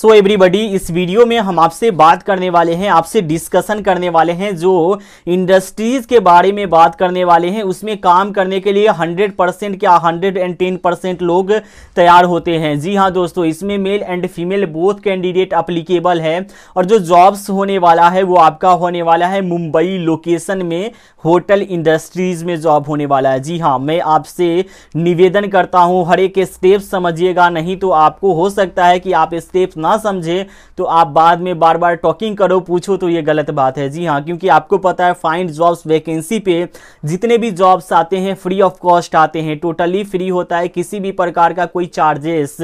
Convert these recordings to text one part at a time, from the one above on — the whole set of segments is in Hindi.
सो एवरीबडी इस वीडियो में हम आपसे बात करने वाले हैं आपसे डिस्कशन करने वाले हैं जो इंडस्ट्रीज के बारे में बात करने वाले हैं उसमें काम करने के लिए 100 परसेंट क्या 110 परसेंट लोग तैयार होते हैं जी हाँ दोस्तों इसमें male and female both candidate applicable है और जो जॉब्स होने वाला है वो आपका होने वाला है मुंबई लोकेशन में होटल इंडस्ट्रीज में जॉब होने वाला है जी हाँ मैं आपसे निवेदन करता हूँ हर एक स्टेप समझिएगा नहीं तो आपको हो सकता है कि आप स्टेप ना ना समझे तो आप बाद में बार बार टॉकिंग करो पूछो तो ये गलत बात है जी हाँ क्योंकि आपको पता है फाइंड जॉब्स वैकेंसी पे जितने भी जॉब्स आते हैं फ्री ऑफ कॉस्ट आते हैं टोटली फ्री होता है किसी भी प्रकार का कोई चार्जेस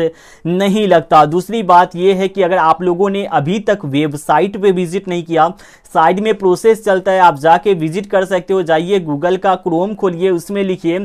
नहीं लगता दूसरी बात यह है कि अगर आप लोगों ने अभी तक वेबसाइट पर विजिट नहीं किया साइड में प्रोसेस चलता है आप जाके विजिट कर सकते हो जाइए गूगल का क्रोम खोलिए उसमें लिखिए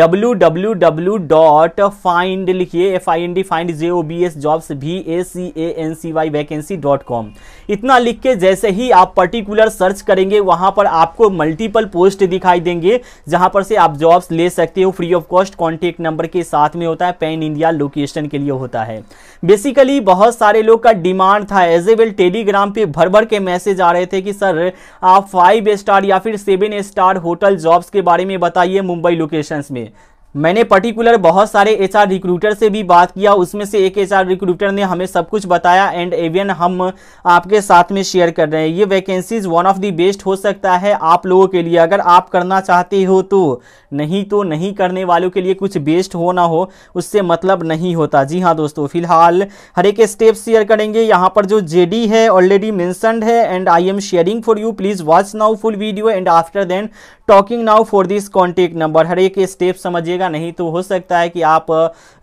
W W W dot find लिखिए F I N D find J O B S jobs भी A C A N C Y vacancy dot com इतना लिख के जैसे ही आप पर्टिकुलर सर्च करेंगे वहां पर आपको मल्टीपल पोस्ट दिखाई देंगे जहां पर से आप जॉब्स ले सकते हो free of cost contact number के साथ में होता है पैन इंडिया लोकेशन के लिए होता है बेसिकली बहुत सारे लोग का डिमांड था एज ए वेल टेलीग्राम पे भर भर के मैसेज आ रहे थे कि सर आप फाइव स्टार या फिर सेवन स्टार होटल जॉब्स के बारे में बताइए मुंबई लोकेशंस में मैंने पर्टिकुलर बहुत सारे एच रिक्रूटर से भी बात किया उसमें से एक एच रिक्रूटर ने हमें सब कुछ बताया एंड एवियन हम आपके साथ में शेयर कर रहे हैं ये vacancies one of the best हो सकता है आप लोगों के लिए अगर आप करना चाहते हो तो नहीं तो नहीं करने वालों के लिए कुछ बेस्ट हो ना हो उससे मतलब नहीं होता जी हाँ दोस्तों फिलहाल हर एक स्टेप शेयर करेंगे यहाँ पर जो जे है ऑलरेडी मैंसनड है and I am sharing for you please watch now full video and after then talking now for this contact number हर एक स्टेप समझिएगा नहीं तो हो सकता है कि आप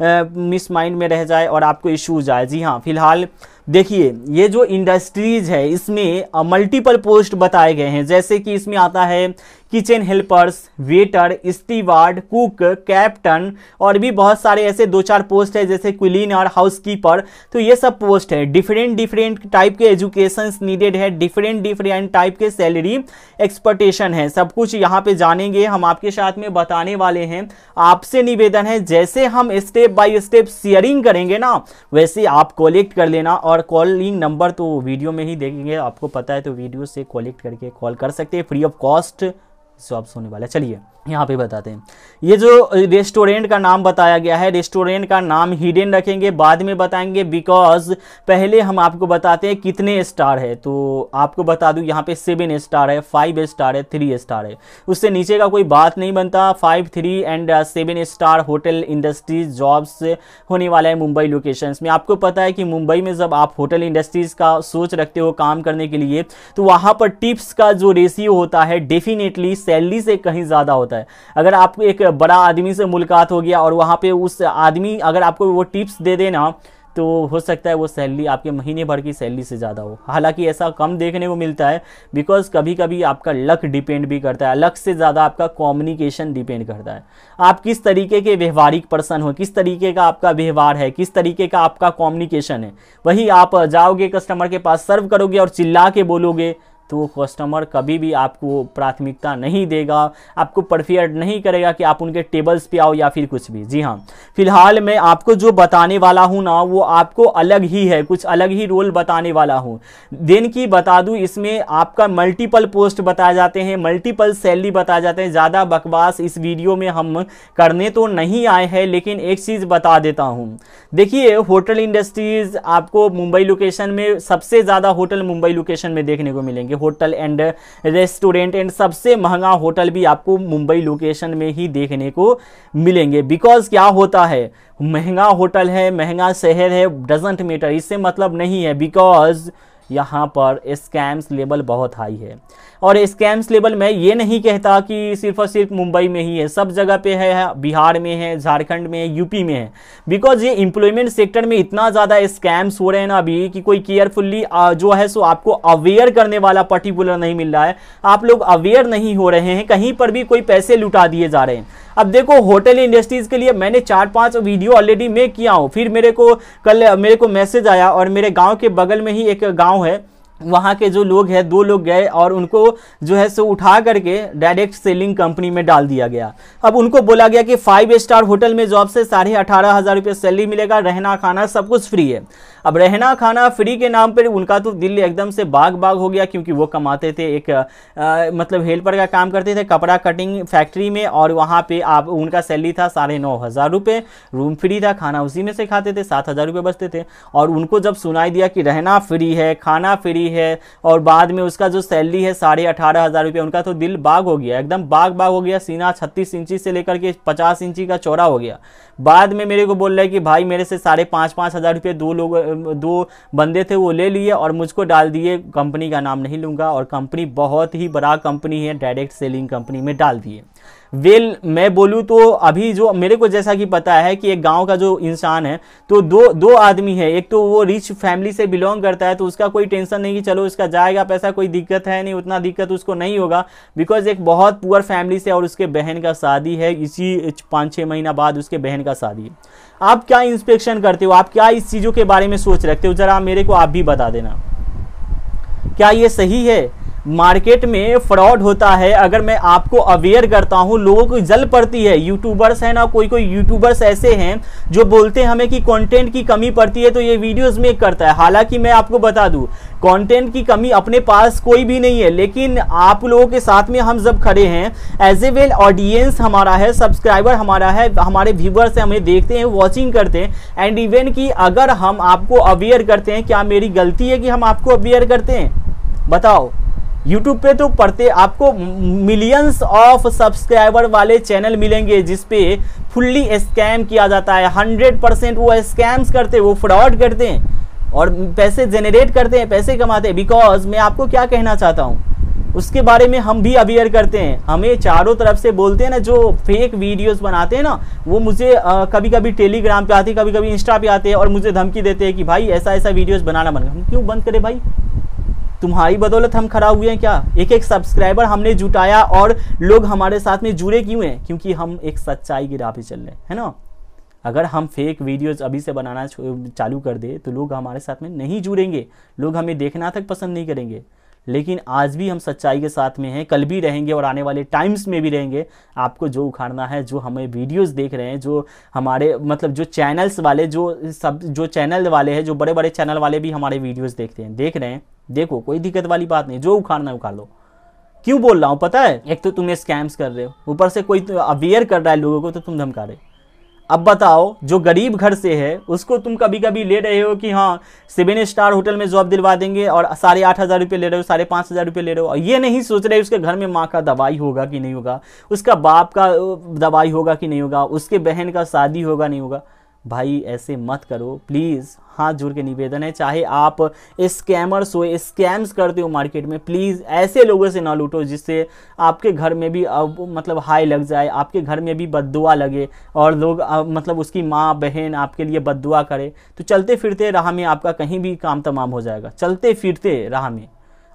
मिस माइंड में रह जाए और आपको इशूज आए जी हाँ फिलहाल देखिए ये जो इंडस्ट्रीज है इसमें मल्टीपल पोस्ट बताए गए हैं जैसे कि इसमें आता है kitchen helpers waiter steward cook captain और भी बहुत सारे ऐसे दो चार पोस्ट है जैसे क्लीन और हाउसकीपर तो ये सब पोस्ट है डिफरेंट डिफरेंट टाइप के एजुकेशन नीडेड है डिफरेंट डिफरेंट टाइप के सैलरी एक्सपेक्टेशन है सब कुछ यहाँ पे जानेंगे हम आपके साथ में बताने वाले हैं आपसे निवेदन है जैसे हम स्टेप बाई स्टेप शेयरिंग करेंगे ना वैसे आप कोलेक्ट कर लेना और और कॉलिंग नंबर तो वीडियो में ही देखेंगे आपको पता है तो वीडियो से कॉलेक्ट करके कॉल कर सकते हैं फ्री ऑफ कॉस्ट जो होने वाला है चलिए यहाँ पे बताते हैं ये जो रेस्टोरेंट का नाम बताया गया है रेस्टोरेंट का नाम हिडन रखेंगे बाद में बताएंगे बिकॉज पहले हम आपको बताते हैं कितने स्टार है तो आपको बता दूं यहाँ पे सेवन स्टार है फाइव स्टार है थ्री स्टार है उससे नीचे का कोई बात नहीं बनता five three and seven star hotel industries jobs होने वाला है मुंबई लोकेशन में आपको पता है कि मुंबई में जब आप होटल इंडस्ट्रीज़ का सोच रखते हो काम करने के लिए तो वहाँ पर टिप्स का जो रेशियो होता है डेफिनेटली सैलरी से कहीं ज़्यादा होता होता है अगर आपको एक बड़ा आदमी से मुलाकात हो गया और वहाँ पे उस आदमी अगर आपको वो टिप्स दे देना तो हो सकता है वो सैलरी आपके महीने भर की सैलरी से ज़्यादा हो हालांकि ऐसा कम देखने को मिलता है बिकॉज कभी कभी आपका लक डिपेंड भी करता है लक से ज़्यादा आपका कम्युनिकेशन डिपेंड करता है आप किस तरीके के व्यवहारिक पर्सन हो किस तरीके का आपका व्यवहार है किस तरीके का आपका कम्युनिकेशन है वही आप जाओगे कस्टमर के पास सर्व करोगे और चिल्ला के बोलोगे तो वो कस्टमर कभी भी आपको प्राथमिकता नहीं देगा आपको परफियर नहीं करेगा कि आप उनके टेबल्स पे आओ या फिर कुछ भी जी हाँ फिलहाल मैं आपको जो बताने वाला हूँ ना वो आपको अलग ही है कुछ अलग ही रोल बताने वाला हूँ देन की बता दूँ इसमें आपका मल्टीपल पोस्ट बताए जाते हैं मल्टीपल सैलरी बताए जाते हैं ज़्यादा बकवास इस वीडियो में हम करने तो नहीं आए हैं लेकिन एक चीज़ बता देता हूँ देखिए होटल इंडस्ट्रीज़ आपको मुंबई लोकेशन में सबसे ज़्यादा होटल मुंबई लोकेशन में देखने को मिलेंगे जाएंगे होटल एंड रेस्टोरेंट एंड सबसे महंगा होटल भी आपको मुंबई लोकेशन में ही देखने को मिलेंगे बिकॉज क्या होता है महंगा होटल है महंगा शहर है डजेंट मेटर इससे मतलब नहीं है बिकॉज यहाँ पर स्कैम्स लेवल बहुत हाई है और स्कैम्स लेवल मैं ये नहीं कहता कि सिर्फ और सिर्फ मुंबई में ही है सब जगह पे है हाँ, बिहार में है झारखंड में है यूपी में है बिकॉज ये इंप्लॉयमेंट सेक्टर में इतना ज़्यादा स्कैम्स हो रहे हैं ना अभी कि कोई केयरफुल्ली जो है सो आपको अवेयर करने वाला पर्टिकुलर नहीं मिल रहा है आप लोग अवेयर नहीं हो रहे हैं कहीं पर भी कोई पैसे लुटा दिए जा रहे हैं अब देखो होटल इंडस्ट्रीज़ के लिए मैंने चार पांच वीडियो ऑलरेडी मैं किया हूँ फिर मेरे को कल मेरे को मैसेज आया और मेरे गांव के बगल में ही एक गांव है वहाँ के जो लोग हैं दो लोग गए और उनको जो है सो उठा करके डायरेक्ट सेलिंग कंपनी में डाल दिया गया अब उनको बोला गया कि फाइव स्टार होटल में जॉब से साढ़े अठारह हज़ार रुपये सैलरी मिलेगा रहना खाना सब कुछ फ्री है अब रहना खाना फ्री के नाम पर उनका तो दिल्ली एकदम से बाग बाग हो गया क्योंकि वो कमाते थे एक आ, मतलब हेल्पर का काम करते थे कपड़ा कटिंग फैक्ट्री में और वहाँ पर आप उनका सैलरी था साढ़े नौ हज़ार रुपये रूम फ्री था खाना उसी में से खाते थे सात हज़ार रुपये बचते थे और उनको जब सुनाई दिया कि रहना फ्री है खाना फ्री है है और बाद में उसका जो सैलरी है साढ़े अठारह हज़ार रुपये उनका तो दिल बाग हो गया एकदम बाग बाग हो गया सीना छत्तीस इंची से लेकर के पचास इंची का चौड़ा हो गया बाद में मेरे को बोल रहा है कि भाई मेरे से साढ़े पाँच पाँच हज़ार रुपये दो लोग दो बंदे थे वो ले लिए और मुझको डाल दिए कंपनी का नाम नहीं लूँगा और कंपनी बहुत ही बड़ा कंपनी है डायरेक्ट सेलिंग कंपनी में डाल दिए वेल मैं बोलूँ तो अभी जो मेरे को जैसा कि पता है कि एक गांव का जो इंसान है तो दो दो आदमी है एक तो वो रिच फैमिली से बिलोंग करता है तो उसका कोई टेंशन नहीं कि चलो इसका जाएगा पैसा कोई दिक्कत है नहीं उतना दिक्कत उसको नहीं होगा बिकॉज एक बहुत पुअर फैमिली से और उसके बहन का शादी है इसी पाँच छः महीना बाद उसके बहन का शादी है आप क्या इंस्पेक्शन करते हो आप क्या इस चीज़ों के बारे में सोच रखते हो ज़रा मेरे को आप भी बता देना क्या ये सही है मार्केट में फ्रॉड होता है अगर मैं आपको अवेयर करता हूँ लोगों को जल पड़ती है यूट्यूबर्स हैं ना कोई कोई यूट्यूबर्स ऐसे हैं जो बोलते हैं हमें कि कंटेंट की कमी पड़ती है तो ये वीडियोस मेक करता है हालांकि मैं आपको बता दूँ कंटेंट की कमी अपने पास कोई भी नहीं है लेकिन आप लोगों के साथ में हम जब खड़े हैं एज ए वेल ऑडियंस हमारा है सब्सक्राइबर हमारा है हमारे व्यूवर्स हमें देखते हैं वॉचिंग करते हैं एंड इवन कि अगर हम आपको अवेयर करते हैं क्या मेरी गलती है कि हम आपको अवेयर करते हैं बताओ यूट्यूब पे तो पढ़ते आपको मिलियंस ऑफ सब्सक्राइबर वाले चैनल मिलेंगे जिसपे फुल्ली स्कैम किया जाता है हंड्रेड परसेंट वो स्कैम्स करते हैं वो फ्रॉड करते हैं और पैसे जनरेट करते हैं पैसे कमाते हैं बिकॉज मैं आपको क्या कहना चाहता हूँ उसके बारे में हम भी अवेयर करते हैं हमें चारों तरफ से बोलते हैं ना जो फेक वीडियोस बनाते हैं ना वो मुझे आ, कभी कभी टेलीग्राम पे आते कभी कभी इंस्टा पे आते हैं और मुझे धमकी देते हैं कि भाई ऐसा ऐसा वीडियोस बनाना बन हम क्यों बंद करें भाई तुम्हारी बदौलत हम खड़ा हुए हैं क्या एक एक सब्सक्राइबर हमने जुटाया और लोग हमारे साथ में जुड़े क्यों हैं क्योंकि हम एक सच्चाई की राह पे चल रहे हैं है ना अगर हम फेक वीडियोस अभी से बनाना चालू कर दे तो लोग हमारे साथ में नहीं जुड़ेंगे लोग हमें देखना तक पसंद नहीं करेंगे लेकिन आज भी हम सच्चाई के साथ में हैं कल भी रहेंगे और आने वाले टाइम्स में भी रहेंगे आपको जो उखाड़ना है जो हमें वीडियोस देख रहे हैं जो हमारे मतलब जो चैनल्स वाले जो सब जो चैनल वाले हैं जो बड़े बड़े चैनल वाले भी हमारे वीडियोज़ देखते हैं देख रहे हैं देखो कोई दिक्कत वाली बात नहीं जो उखाड़ना है उखाड़ लो क्यों बोल रहा हूँ पता है एक तो तुम्हें स्कैम्स कर रहे हो ऊपर से कोई अवेयर तो कर रहा है लोगों को तो तुम धमका रहे हो अब बताओ जो गरीब घर से है उसको तुम कभी कभी ले रहे हो कि हाँ सेवन स्टार होटल में जॉब दिलवा देंगे और साढ़े आठ हज़ार रुपये ले रहे हो साढ़े पाँच हज़ार रुपये ले रहे हो और ये नहीं सोच रहे उसके घर में माँ का दवाई होगा कि नहीं होगा उसका बाप का दवाई होगा कि नहीं होगा उसके बहन का शादी होगा नहीं होगा भाई ऐसे मत करो प्लीज़ हाथ जोड़ के निवेदन है चाहे आप स्कैमर्स हो स्कैम्स करते हो मार्केट में प्लीज़ ऐसे लोगों से ना लूटो जिससे आपके घर में भी अब मतलब हाई लग जाए आपके घर में भी बददुआ लगे और लोग मतलब उसकी माँ बहन आपके लिए बददुआ करे तो चलते फिरते राह में आपका कहीं भी काम तमाम हो जाएगा चलते फिरते राह में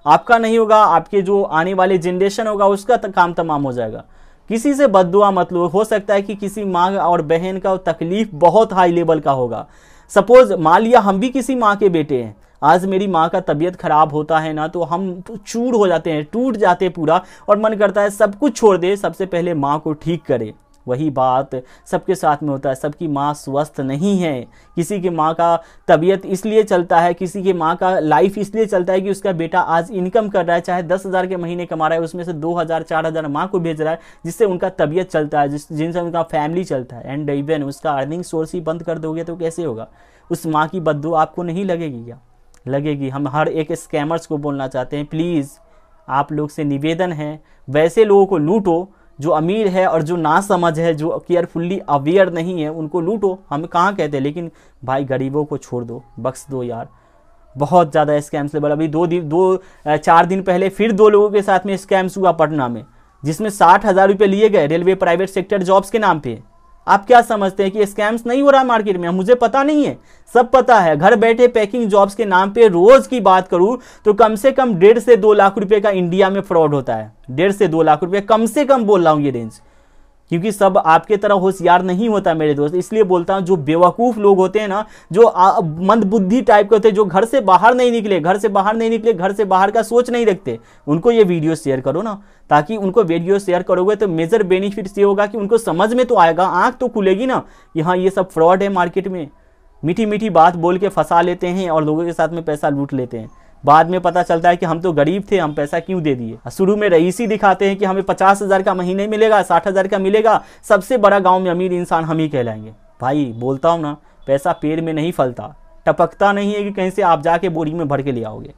आपका नहीं होगा आपके जो आने वाले जनरेशन होगा उसका काम तमाम हो जाएगा किसी से बददुआ मतलब हो सकता है कि किसी माँ और बहन का तकलीफ बहुत हाई लेवल का होगा सपोज मान लिया हम भी किसी माँ के बेटे हैं आज मेरी माँ का तबीयत खराब होता है ना तो हम तो चूर हो जाते हैं टूट जाते पूरा और मन करता है सब कुछ छोड़ दे सबसे पहले माँ को ठीक करे वही बात सबके साथ में होता है सबकी माँ स्वस्थ नहीं है किसी की माँ का तबीयत इसलिए चलता है किसी की माँ का लाइफ इसलिए चलता है कि उसका बेटा आज इनकम कर रहा है चाहे दस हज़ार के महीने कमा रहा है उसमें से दो हज़ार चार हज़ार माँ को भेज रहा है जिससे उनका तबीयत चलता है जिस जिनसे उनका फैमिली चलता है एंड इवन उसका अर्निंग सोर्स ही बंद कर दोगे तो कैसे होगा उस माँ की बद्दू आपको नहीं लगेगी क्या लगेगी हम हर एक स्कैमर्स को बोलना चाहते हैं प्लीज़ आप लोग से निवेदन है वैसे लोगों को लूटो जो अमीर है और जो ना समझ है जो केयरफुल्ली अवेयर नहीं है उनको लूटो हम कहाँ कहते हैं लेकिन भाई गरीबों को छोड़ दो बख्श दो यार बहुत ज़्यादा स्कैम्स लेवल अभी दो दिन दो चार दिन पहले फिर दो लोगों के साथ में स्कैम्स हुआ पटना में जिसमें साठ हज़ार रुपये लिए गए रेलवे प्राइवेट सेक्टर जॉब्स के नाम पर आप क्या समझते हैं कि स्कैम्स नहीं हो रहा मार्केट में मुझे पता नहीं है सब पता है घर बैठे पैकिंग जॉब्स के नाम पे रोज की बात करूं तो कम से कम डेढ़ से दो लाख रुपए का इंडिया में फ्रॉड होता है डेढ़ से दो लाख रुपए कम से कम बोल रहा हूं ये रेंज क्योंकि सब आपके तरह होशियार नहीं होता मेरे दोस्त इसलिए बोलता हूँ जो बेवकूफ़ लोग होते हैं ना जो मंदबुद्धि टाइप के होते हैं जो घर से बाहर नहीं निकले घर से बाहर नहीं निकले घर से बाहर का सोच नहीं रखते उनको ये वीडियो शेयर करो ना ताकि उनको वीडियो शेयर करोगे तो मेजर बेनिफिट्स ये होगा कि उनको समझ में तो आएगा आँख तो खुलेगी ना कि हाँ ये सब फ्रॉड है मार्केट में मीठी मीठी बात बोल के फंसा लेते हैं और लोगों के साथ में पैसा लूट लेते हैं बाद में पता चलता है कि हम तो गरीब थे हम पैसा क्यों दे दिए शुरू में रईसी दिखाते हैं कि हमें पचास हज़ार का महीने मिलेगा साठ हज़ार का मिलेगा सबसे बड़ा गाँव में अमीर इंसान हम ही कहलाएंगे भाई बोलता हूँ ना पैसा पेड़ में नहीं फलता टपकता नहीं है कि कहीं से आप जाके बोरिंग में भर के ले आओगे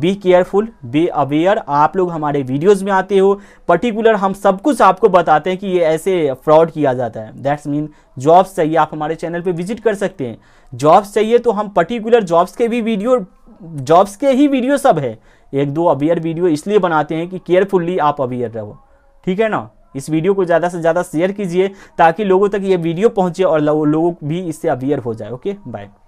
बी केयरफुल बी अवेयर आप लोग हमारे वीडियोज़ में आते हो पर्टिकुलर हम सब कुछ आपको बताते हैं कि ये ऐसे फ्रॉड किया जाता है दैट्स मीन जॉब्स चाहिए आप हमारे चैनल पे विजिट कर सकते हैं जॉब्स चाहिए तो हम पर्टिकुलर जॉब्स के भी वीडियो जॉब्स के ही वीडियो सब है एक दो अवेयर वीडियो इसलिए बनाते हैं कि केयरफुल्ली आप अवेयर रहो ठीक है ना इस वीडियो को ज़्यादा से ज़्यादा शेयर कीजिए ताकि लोगों तक ये वीडियो पहुँचे और लोग भी इससे अवेयर हो जाए ओके बाय